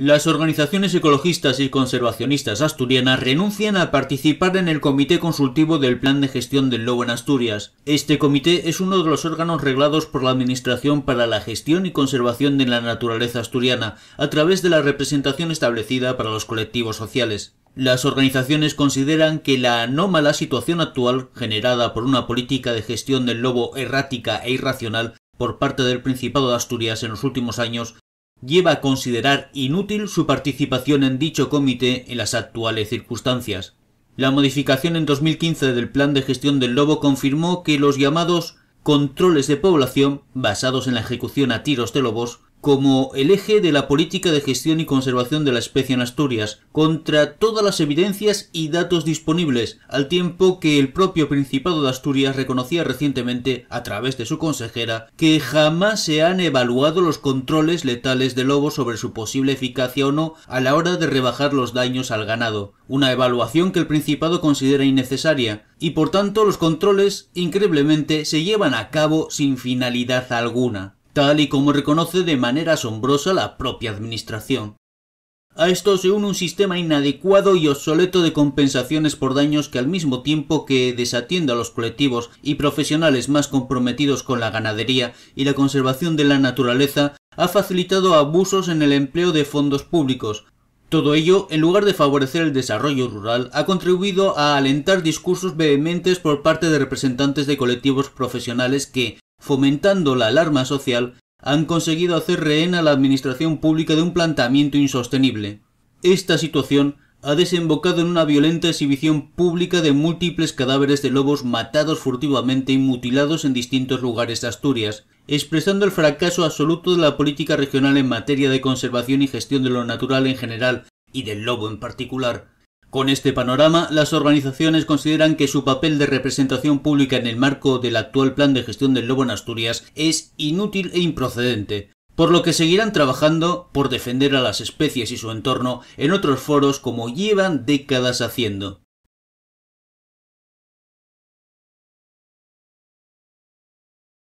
Las organizaciones ecologistas y conservacionistas asturianas renuncian a participar en el Comité Consultivo del Plan de Gestión del Lobo en Asturias. Este comité es uno de los órganos reglados por la Administración para la gestión y conservación de la naturaleza asturiana, a través de la representación establecida para los colectivos sociales. Las organizaciones consideran que la anómala situación actual, generada por una política de gestión del lobo errática e irracional, por parte del Principado de Asturias en los últimos años lleva a considerar inútil su participación en dicho comité en las actuales circunstancias. La modificación en 2015 del Plan de Gestión del Lobo confirmó que los llamados controles de población, basados en la ejecución a tiros de lobos, como el eje de la política de gestión y conservación de la especie en Asturias, contra todas las evidencias y datos disponibles, al tiempo que el propio Principado de Asturias reconocía recientemente, a través de su consejera, que jamás se han evaluado los controles letales de lobo sobre su posible eficacia o no a la hora de rebajar los daños al ganado, una evaluación que el Principado considera innecesaria, y por tanto los controles, increíblemente, se llevan a cabo sin finalidad alguna tal y como reconoce de manera asombrosa la propia Administración. A esto se une un sistema inadecuado y obsoleto de compensaciones por daños que al mismo tiempo que desatiende a los colectivos y profesionales más comprometidos con la ganadería y la conservación de la naturaleza, ha facilitado abusos en el empleo de fondos públicos. Todo ello, en lugar de favorecer el desarrollo rural, ha contribuido a alentar discursos vehementes por parte de representantes de colectivos profesionales que, fomentando la alarma social, han conseguido hacer rehén a la administración pública de un planteamiento insostenible. Esta situación ha desembocado en una violenta exhibición pública de múltiples cadáveres de lobos matados furtivamente y mutilados en distintos lugares de Asturias, expresando el fracaso absoluto de la política regional en materia de conservación y gestión de lo natural en general y del lobo en particular. Con este panorama, las organizaciones consideran que su papel de representación pública en el marco del actual plan de gestión del lobo en Asturias es inútil e improcedente, por lo que seguirán trabajando por defender a las especies y su entorno en otros foros como llevan décadas haciendo.